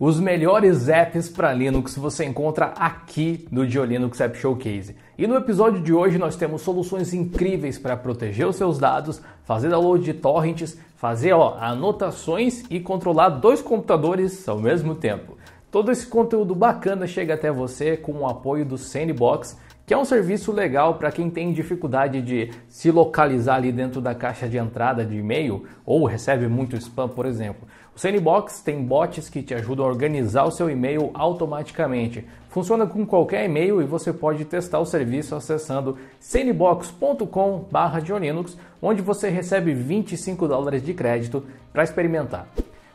Os melhores apps para Linux você encontra aqui no GeoLinux App Showcase. E no episódio de hoje nós temos soluções incríveis para proteger os seus dados, fazer download de torrents, fazer ó, anotações e controlar dois computadores ao mesmo tempo. Todo esse conteúdo bacana chega até você com o apoio do Sandbox, que é um serviço legal para quem tem dificuldade de se localizar ali dentro da caixa de entrada de e-mail ou recebe muito spam, por exemplo. O Sandbox tem bots que te ajudam a organizar o seu e-mail automaticamente. Funciona com qualquer e-mail e você pode testar o serviço acessando sandbox.com/linux, onde você recebe 25 dólares de crédito para experimentar.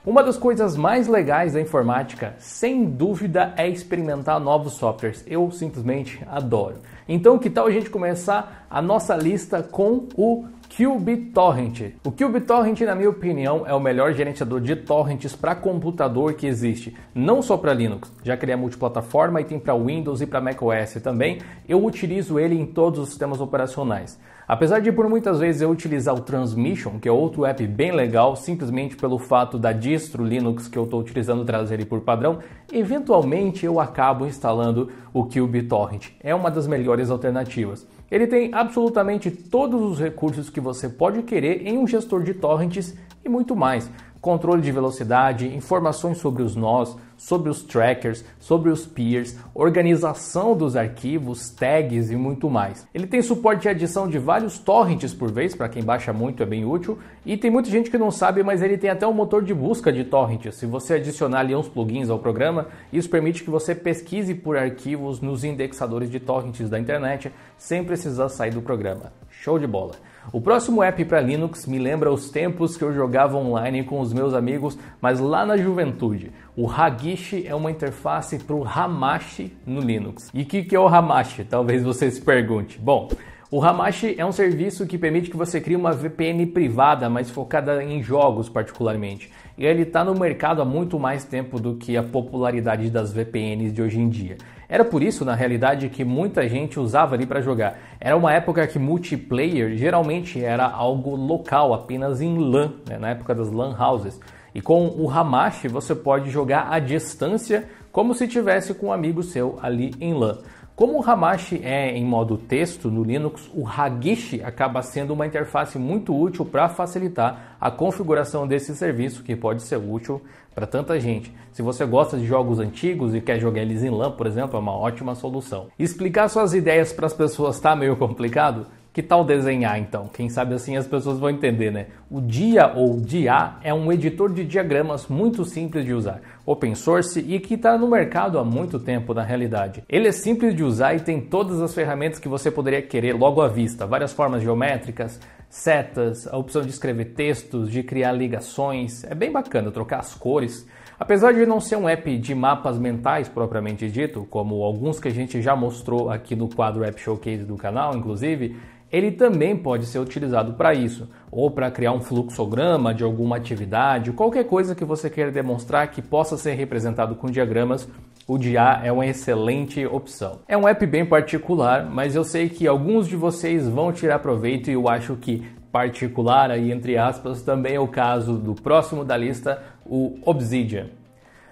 Uma das coisas mais legais da informática, sem dúvida, é experimentar novos softwares. Eu simplesmente adoro. Então, que tal a gente começar a nossa lista com o QBTorrent. O QBTorrent, na minha opinião, é o melhor gerenciador de torrents para computador que existe, não só para Linux, já que ele é multiplataforma e tem para Windows e para macOS também. Eu utilizo ele em todos os sistemas operacionais. Apesar de por muitas vezes eu utilizar o Transmission, que é outro app bem legal, simplesmente pelo fato da distro Linux que eu estou utilizando trazer ele por padrão, eventualmente eu acabo instalando o QBTorrent. É uma das melhores alternativas. Ele tem absolutamente todos os recursos que você pode querer em um gestor de torrents e muito mais. Controle de velocidade, informações sobre os nós, sobre os trackers, sobre os peers, organização dos arquivos, tags e muito mais. Ele tem suporte de adição de vários torrents por vez, para quem baixa muito é bem útil, e tem muita gente que não sabe, mas ele tem até um motor de busca de torrents. Se você adicionar ali uns plugins ao programa, isso permite que você pesquise por arquivos nos indexadores de torrents da internet sem precisar sair do programa. Show de bola! O próximo app para Linux me lembra os tempos que eu jogava online com os meus amigos, mas lá na juventude. O Hagishi é uma interface para o Hamashi no Linux. E o que, que é o Hamashi? Talvez você se pergunte. Bom, o Hamashi é um serviço que permite que você crie uma VPN privada, mas focada em jogos particularmente. E ele está no mercado há muito mais tempo do que a popularidade das VPNs de hoje em dia. Era por isso, na realidade, que muita gente usava ali para jogar. Era uma época que multiplayer geralmente era algo local, apenas em LAN, né? na época das LAN houses. E com o Hamashi você pode jogar à distância, como se tivesse com um amigo seu ali em LAN. Como o Hamashi é em modo texto no Linux, o Hagishi acaba sendo uma interface muito útil para facilitar a configuração desse serviço, que pode ser útil para tanta gente. Se você gosta de jogos antigos e quer jogar eles em LAN, por exemplo, é uma ótima solução. Explicar suas ideias para as pessoas está meio complicado? Que tal desenhar então? Quem sabe assim as pessoas vão entender, né? O Dia ou DIA é um editor de diagramas muito simples de usar, open source e que está no mercado há muito tempo na realidade. Ele é simples de usar e tem todas as ferramentas que você poderia querer logo à vista, várias formas geométricas, setas, a opção de escrever textos, de criar ligações, é bem bacana trocar as cores. Apesar de não ser um app de mapas mentais propriamente dito, como alguns que a gente já mostrou aqui no quadro App Showcase do canal, inclusive, ele também pode ser utilizado para isso, ou para criar um fluxograma de alguma atividade, qualquer coisa que você queira demonstrar que possa ser representado com diagramas, o DIA é uma excelente opção. É um app bem particular, mas eu sei que alguns de vocês vão tirar proveito e eu acho que particular aí entre aspas também é o caso do próximo da lista, o Obsidian.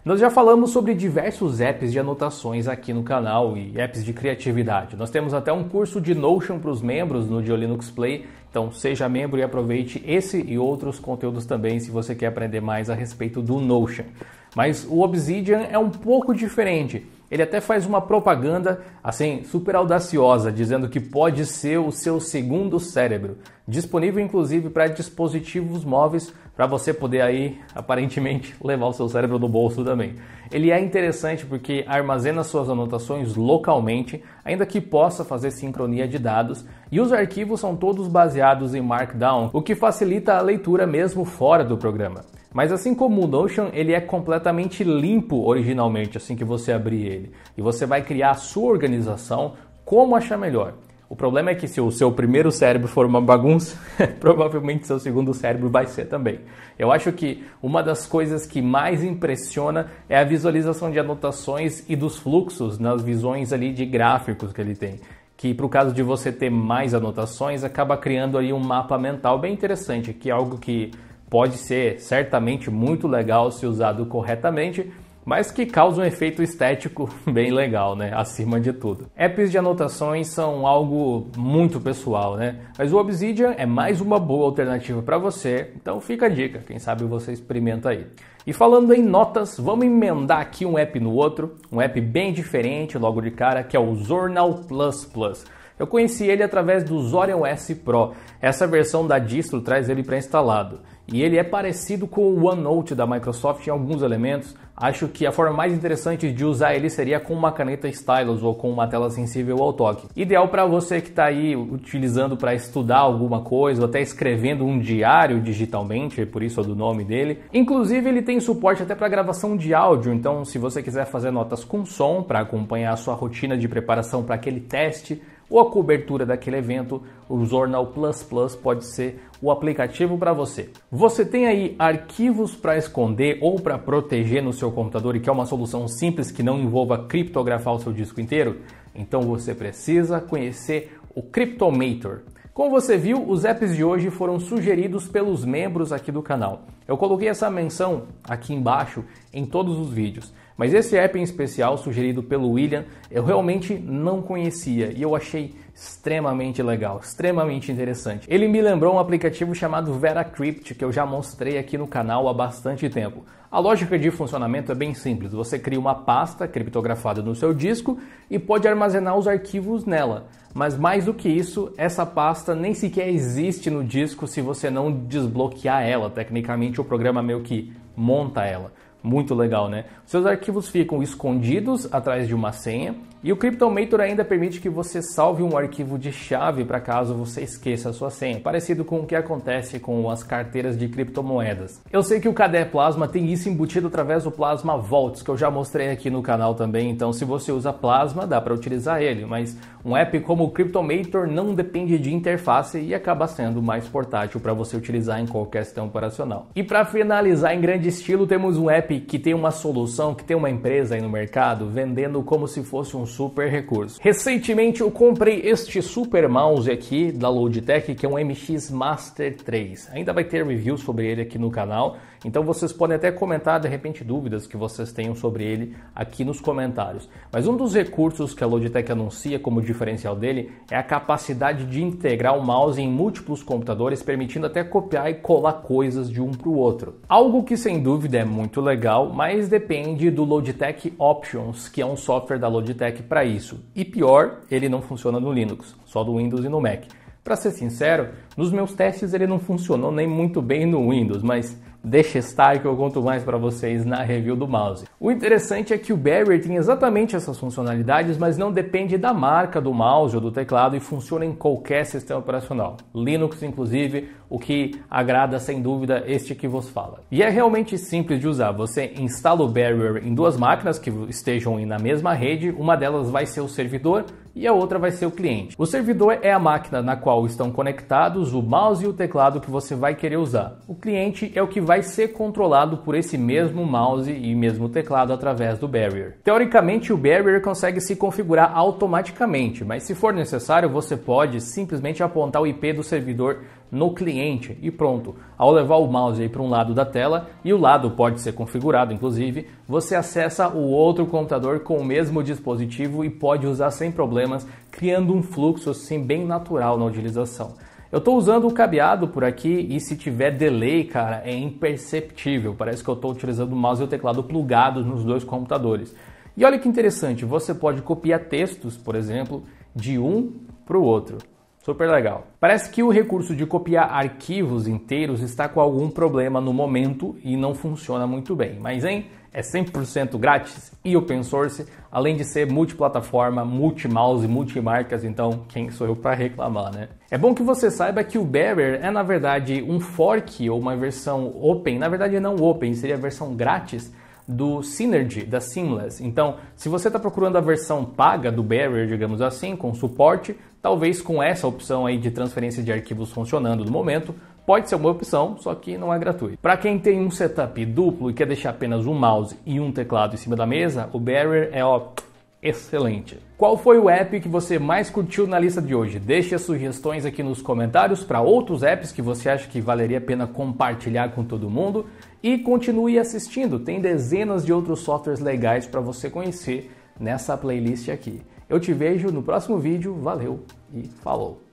Nós já falamos sobre diversos apps de anotações aqui no canal e apps de criatividade. Nós temos até um curso de Notion para os membros no Diolinux Play, então seja membro e aproveite esse e outros conteúdos também se você quer aprender mais a respeito do Notion. Mas o Obsidian é um pouco diferente. Ele até faz uma propaganda assim super audaciosa, dizendo que pode ser o seu segundo cérebro, disponível inclusive para dispositivos móveis, para você poder aí aparentemente levar o seu cérebro no bolso também. Ele é interessante porque armazena suas anotações localmente, ainda que possa fazer sincronia de dados, e os arquivos são todos baseados em Markdown, o que facilita a leitura mesmo fora do programa. Mas assim como o Notion, ele é completamente limpo originalmente assim que você abrir ele. E você vai criar a sua organização como achar melhor. O problema é que se o seu primeiro cérebro for uma bagunça, provavelmente seu segundo cérebro vai ser também. Eu acho que uma das coisas que mais impressiona é a visualização de anotações e dos fluxos nas visões ali de gráficos que ele tem. Que para o caso de você ter mais anotações, acaba criando ali um mapa mental bem interessante, que é algo que pode ser certamente muito legal se usado corretamente, mas que causa um efeito estético bem legal, né? Acima de tudo. Apps de anotações são algo muito pessoal, né? Mas o Obsidian é mais uma boa alternativa para você, então fica a dica, quem sabe você experimenta aí. E falando em notas, vamos emendar aqui um app no outro, um app bem diferente logo de cara, que é o Journal Plus Plus. Eu conheci ele através do Zorion S Pro. Essa versão da distro traz ele pré-instalado. E ele é parecido com o OneNote da Microsoft em alguns elementos. Acho que a forma mais interessante de usar ele seria com uma caneta stylus ou com uma tela sensível ao toque. Ideal para você que está aí utilizando para estudar alguma coisa ou até escrevendo um diário digitalmente, por isso é do nome dele. Inclusive ele tem suporte até para gravação de áudio, então se você quiser fazer notas com som para acompanhar a sua rotina de preparação para aquele teste, ou a cobertura daquele evento, o Jornal Plus Plus pode ser o aplicativo para você. Você tem aí arquivos para esconder ou para proteger no seu computador e quer é uma solução simples que não envolva criptografar o seu disco inteiro? Então você precisa conhecer o Cryptomator. Como você viu, os apps de hoje foram sugeridos pelos membros aqui do canal. Eu coloquei essa menção aqui embaixo em todos os vídeos. Mas esse app em especial, sugerido pelo William, eu realmente não conhecia e eu achei extremamente legal, extremamente interessante. Ele me lembrou um aplicativo chamado VeraCrypt, que eu já mostrei aqui no canal há bastante tempo. A lógica de funcionamento é bem simples. Você cria uma pasta criptografada no seu disco e pode armazenar os arquivos nela. Mas mais do que isso, essa pasta nem sequer existe no disco se você não desbloquear ela. Tecnicamente, o programa meio que monta ela. Muito legal, né? Seus arquivos ficam escondidos atrás de uma senha e o Cryptomator ainda permite que você salve um arquivo de chave para caso você esqueça a sua senha, parecido com o que acontece com as carteiras de criptomoedas. Eu sei que o KDE Plasma tem isso embutido através do Plasma Vaults, que eu já mostrei aqui no canal também, então se você usa Plasma dá para utilizar ele, mas um app como o Cryptomator não depende de interface e acaba sendo mais portátil para você utilizar em qualquer sistema operacional. E para finalizar em grande estilo, temos um app que tem uma solução, que tem uma empresa aí no mercado vendendo como se fosse um super recurso. Recentemente eu comprei este super mouse aqui da Logitech, que é um MX Master 3. Ainda vai ter review sobre ele aqui no canal, então vocês podem até comentar de repente dúvidas que vocês tenham sobre ele aqui nos comentários. Mas um dos recursos que a Logitech anuncia como diferencial dele é a capacidade de integrar o mouse em múltiplos computadores, permitindo até copiar e colar coisas de um para o outro. Algo que sem dúvida é muito legal legal, mas depende do Logitech Options, que é um software da Logitech para isso. E pior, ele não funciona no Linux, só do Windows e no Mac. Para ser sincero, nos meus testes ele não funcionou nem muito bem no Windows, mas Deixa estar que eu conto mais para vocês na review do mouse. O interessante é que o Barrier tem exatamente essas funcionalidades, mas não depende da marca do mouse ou do teclado e funciona em qualquer sistema operacional. Linux, inclusive, o que agrada sem dúvida este que vos fala. E é realmente simples de usar. Você instala o Barrier em duas máquinas que estejam na mesma rede, uma delas vai ser o servidor e a outra vai ser o cliente. O servidor é a máquina na qual estão conectados o mouse e o teclado que você vai querer usar. O cliente é o que vai vai ser controlado por esse mesmo mouse e mesmo teclado através do Barrier. Teoricamente, o Barrier consegue se configurar automaticamente, mas se for necessário, você pode simplesmente apontar o IP do servidor no cliente e pronto. Ao levar o mouse para um lado da tela, e o lado pode ser configurado inclusive, você acessa o outro computador com o mesmo dispositivo e pode usar sem problemas, criando um fluxo assim bem natural na utilização. Eu estou usando o cabeado por aqui e se tiver delay, cara, é imperceptível. Parece que eu estou utilizando o mouse e o teclado plugados nos dois computadores. E olha que interessante, você pode copiar textos, por exemplo, de um para o outro. Super legal. Parece que o recurso de copiar arquivos inteiros está com algum problema no momento e não funciona muito bem. Mas hein, é 100% grátis e open source, além de ser multiplataforma, multi-mouse, multimarcas, então quem sou eu para reclamar, né? É bom que você saiba que o Barrier é na verdade um fork ou uma versão open, na verdade não open, seria a versão grátis do Synergy, da Seamless. Então, se você está procurando a versão paga do Barrier, digamos assim, com suporte, Talvez com essa opção aí de transferência de arquivos funcionando no momento, pode ser uma opção, só que não é gratuito. Para quem tem um setup duplo e quer deixar apenas um mouse e um teclado em cima da mesa, o Barrier é ó excelente. Qual foi o app que você mais curtiu na lista de hoje? Deixe as sugestões aqui nos comentários para outros apps que você acha que valeria a pena compartilhar com todo mundo e continue assistindo. Tem dezenas de outros softwares legais para você conhecer nessa playlist aqui. Eu te vejo no próximo vídeo, valeu e falou!